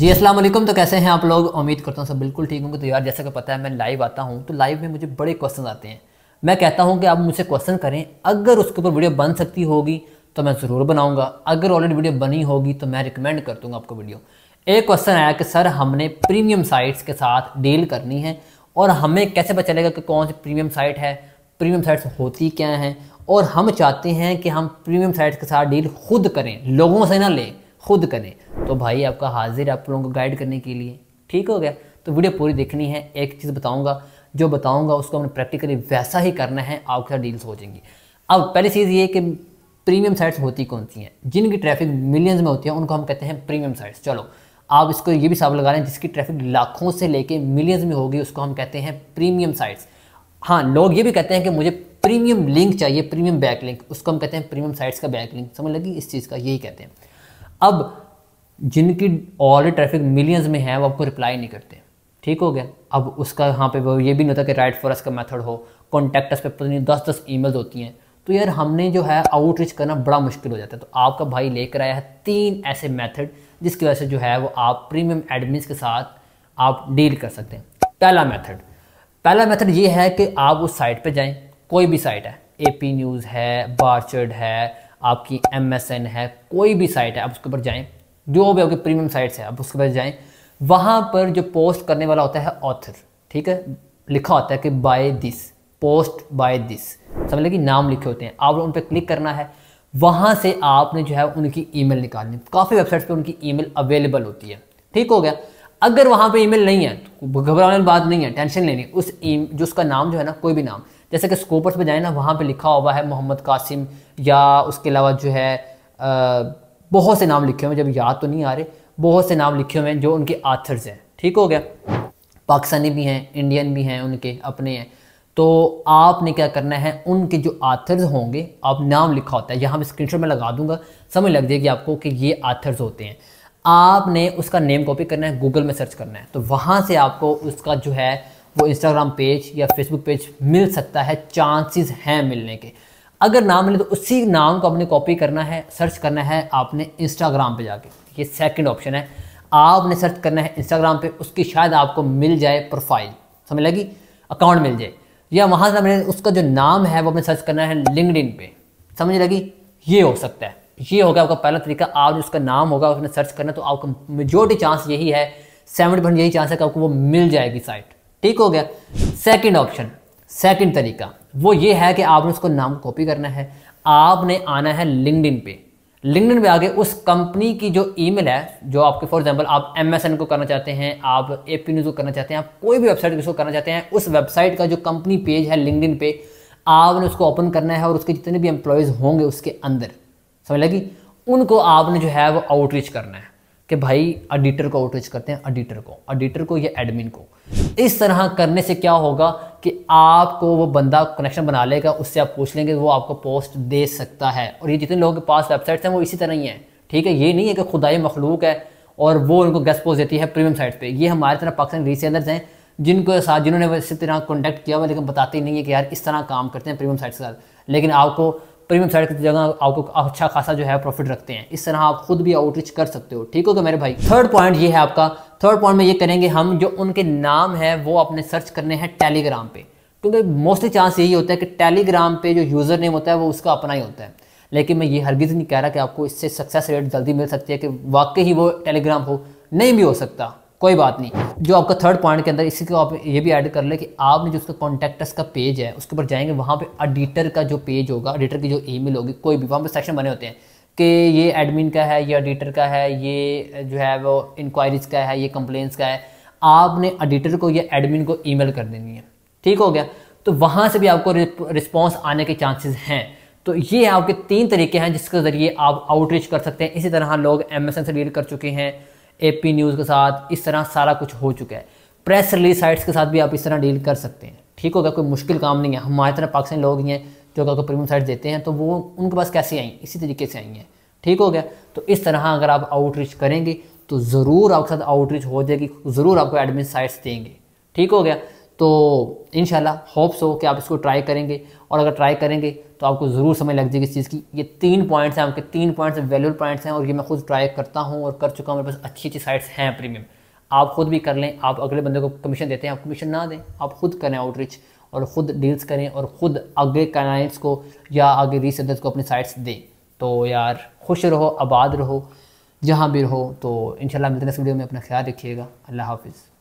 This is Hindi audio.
जी अस्सलाम वालेकुम तो कैसे हैं आप लोग उम्मीद करता हूँ सब बिल्कुल ठीक होंगे तो यार जैसा कि पता है मैं लाइव आता हूँ तो लाइव में मुझे बड़े क्वेश्चन आते हैं मैं कहता हूँ कि आप मुझसे क्वेश्चन करें अगर उसके ऊपर वीडियो बन सकती होगी तो मैं ज़रूर बनाऊँगा अगर ऑलरेडी वीडियो बनी होगी तो मैं रिकमेंड कर दूँगा आपको वीडियो एक क्वेश्चन आया कि सर हमने प्रीमियम साइट्स के साथ डील करनी है और हमें कैसे पता चलेगा कि कौन सी प्रीमियम साइट है प्रीमियम साइट्स होती क्या हैं और हम चाहते हैं कि हम प्रीमियम साइट्स के साथ डील खुद करें लोगों से ना लें खुद करें तो भाई आपका हाजिर आप लोगों को गाइड करने के लिए ठीक हो गया तो वीडियो पूरी देखनी है एक चीज़ बताऊँगा जो बताऊँगा उसको हमने प्रैक्टिकली वैसा ही करना है आपके साथ डील्स हो जाएंगी अब पहली चीज़ ये कि प्रीमियम साइट्स होती कौन सी हैं जिनकी ट्रैफिक मिलियंस में होती है उनको हम कहते हैं प्रीमियम साइट्स चलो आप इसको ये भी हिसाब लगा रहे हैं जिसकी ट्रैफिक लाखों से लेके मिलियंस में होगी उसको हम कहते हैं प्रीमियम साइट्स हाँ लोग ये भी कहते हैं कि मुझे प्रीमियम लिंक चाहिए प्रीमियम बैक लिंक उसको हम कहते हैं प्रीमियम साइट्स का बैक लिंक समझ लगी इस चीज़ का यही कहते हैं अब जिनकी ऑलरेडी ट्रैफिक मिलियंस में है वो आपको रिप्लाई नहीं करते ठीक हो गया अब उसका यहाँ पे वो ये भी नहीं होता कि राइट फॉर अस का मेथड हो कॉन्टैक्ट पे पता नहीं दस दस ई होती हैं तो यार हमने जो है आउटरीच करना बड़ा मुश्किल हो जाता है तो आपका भाई लेकर आया है तीन ऐसे मेथड जिसकी वजह से जो है वो आप प्रीमियम एडमिन के साथ आप डील कर सकते हैं पहला मेथड पहला मेथड ये है कि आप उस साइट पर जाएँ कोई भी साइट है ए न्यूज़ है बारचर्ड है आपकी एम है कोई भी साइट है आप उसके ऊपर जाए जो भी आपकी प्रीमियम साइट्स है आप उसके पास जाए वहाँ पर जो पोस्ट करने वाला होता है ऑथर ठीक है लिखा होता है कि buy this post buy this समझ लगे कि नाम लिखे होते हैं आप उन पर क्लिक करना है वहाँ से आपने जो है उनकी ईमेल निकालनी काफ़ी वेबसाइट्स पे उनकी ईमेल अवेलेबल होती है ठीक हो गया अगर वहाँ पे ईमेल नहीं है तो घबराने वाली बात नहीं है टेंशन लेनी उस e- जो उसका नाम जो है ना कोई भी नाम जैसे कि स्कोपर्स में जाए ना वहाँ पर लिखा हुआ है मोहम्मद कासिम या उसके अलावा जो है बहुत से नाम लिखे हुए हैं जब याद तो नहीं आ रहे बहुत से नाम लिखे हुए हैं जो उनके आथर्स हैं ठीक हो गया पाकिस्तानी भी हैं इंडियन भी हैं उनके अपने हैं तो आपने क्या करना है उनके जो आथर्स होंगे आप नाम लिखा होता है यहाँ मैं स्क्रीनशॉट में लगा दूंगा समझ लग जाएगी आपको कि ये आथर्स होते हैं आपने उसका नेम कॉपी करना है गूगल में सर्च करना है तो वहाँ से आपको उसका जो है वो इंस्टाग्राम पेज या फेसबुक पेज मिल सकता है चांसेस हैं मिलने के अगर ना मिले तो उसी नाम को आपने कॉपी करना है सर्च करना है आपने इंस्टाग्राम पे जाके ये सेकंड ऑप्शन है आपने सर्च करना है इंस्टाग्राम पे उसकी शायद आपको मिल जाए प्रोफाइल समझ लगी अकाउंट मिल जाए या वहाँ से हमने उसका जो नाम है वो आपने सर्च करना है लिंकड पे समझ लगी ये हो सकता है ये होगा आपका पहला तरीका आप जो उसका नाम होगा उसने सर्च करना तो आपका मेजोरिटी चांस यही है सेवेंटी परसेंट यही चांस है कि आपको वो मिल जाएगी साइट ठीक हो गया सेकंड ऑप्शन सेकंड तरीका वो ये है कि आपने उसको नाम कॉपी करना है आपने आना है लिंकड पे लिंकड पे आगे उस कंपनी की जो ईमेल है जो आपके फॉर एग्जांपल आप एम को करना चाहते हैं आप ए पी न्यूज़ को करना चाहते हैं आप कोई भी वेबसाइट को करना चाहते हैं उस वेबसाइट का जो कंपनी पेज है लिंकड पे आपने उसको ओपन करना है और उसके जितने भी एम्प्लॉयज़ होंगे उसके अंदर समझ लगी उनको आपने जो है वो आउटरीच करना है कि भाई एडिटर को आउटरीच करते हैं एडिटर को एडिटर को या एडमिन को इस तरह करने से क्या होगा कि आपको वो बंदा कनेक्शन बना लेगा उससे आप पूछ लेंगे वो आपको पोस्ट दे सकता है और ये जितने लोगों के पास वेबसाइट्स हैं वो इसी तरह ही हैं ठीक है ये नहीं है कि खुदाई मखलूक है और वो उनको गेस्ट पोस्ट देती है प्रीमियम साइट पर ये हमारे तरह पाकिस्तान रीसेलर्स हैं जिनको साथ जिन्होंने इसी तरह कॉन्टैक्ट किया हुआ लेकिन बताते नहीं है कि यार इस तरह काम करते हैं प्रीमियम साइट के साथ लेकिन आपको प्रीमियम साइट की जगह आपको अच्छा खासा जो है प्रॉफिट रखते हैं इस तरह आप खुद भी आउटरीच कर सकते हो ठीक हो तो मेरे भाई थर्ड पॉइंट ये है आपका थर्ड पॉइंट में ये करेंगे हम जो उनके नाम है वो अपने सर्च करने हैं टेलीग्राम पे क्योंकि मोस्टली चांस यही होता है कि टेलीग्राम पे जो यूज़र नेम होता है वो उसका अपना ही होता है लेकिन मैं ये हरगिज़ नहीं कह रहा कि आपको इससे सक्सेस रेट जल्दी मिल सकती है कि वाकई ही वो टेलीग्राम हो नहीं भी हो सकता कोई बात नहीं जो आपका थर्ड पॉइंट के अंदर इसी को आप ये भी ऐड कर ले कि आपने जो उसका कॉन्टैक्टर्स का पेज है उसके ऊपर जाएंगे वहाँ पे एडिटर का जो पेज होगा एडिटर की जो ईमेल होगी कोई भी वहाँ पे सेक्शन बने होते हैं कि ये एडमिन का है ये ऑडिटर का है ये जो है वो इंक्वायरीज़ का है ये कंप्लेंट्स का है आपने ऑडिटर को या एडमिन को ईमेल कर देनी है ठीक हो गया तो वहाँ से भी आपको रिस्पॉन्स आने के चांसेस हैं तो ये आपके तीन तरीके हैं जिसके ज़रिए आप आउटरीच कर सकते हैं इसी तरह लोग एम से डील कर चुके हैं ए पी न्यूज़ के साथ इस तरह सारा कुछ हो चुका है प्रेस रिलीज साइट्स के साथ भी आप इस तरह डील कर सकते हैं ठीक होगा कोई मुश्किल काम नहीं है हमारे तरह पाकिस्तानी लोग ही हैं जो अगर प्रीमियम साइट देते हैं तो वो उनके पास कैसे आई इसी तरीके से आई हैं ठीक हो गया तो इस तरह अगर आप आउटरीच करेंगे तो ज़रूर आपके साथ आउटरीच हो जाएगी ज़रूर आपको एडमिन साइट्स देंगे ठीक हो गया तो इन होप्स हो कि आप इसको ट्राई करेंगे और अगर ट्राई करेंगे तो आपको ज़रूर समझ लग जाएगी इस चीज़ की ये तीन पॉइंट्स हैं आपके तीन पॉइंट्स वैल्यूल पॉइंट्स हैं और ये मैं खुद ट्राई करता हूँ और कर चुका हूँ मेरे पास अच्छी अच्छी साइट्स हैं प्रीमियम आप खुद भी कर लें आप अगले बंदे को कमीशन देते हैं आप कमीशन ना दें आप खुद करें आउटरीच और ख़ुद डील्स करें और ख़ुद आगे क्लाइंट्स को या आगे रिसर्चर्स को अपनी साइट्स दें तो यार खुश रहो आबाद रहो जहाँ भी रहो तो इन मिलते हैं इस वीडियो में अपना ख्याल रखिएगा अल्लाह हाफिज़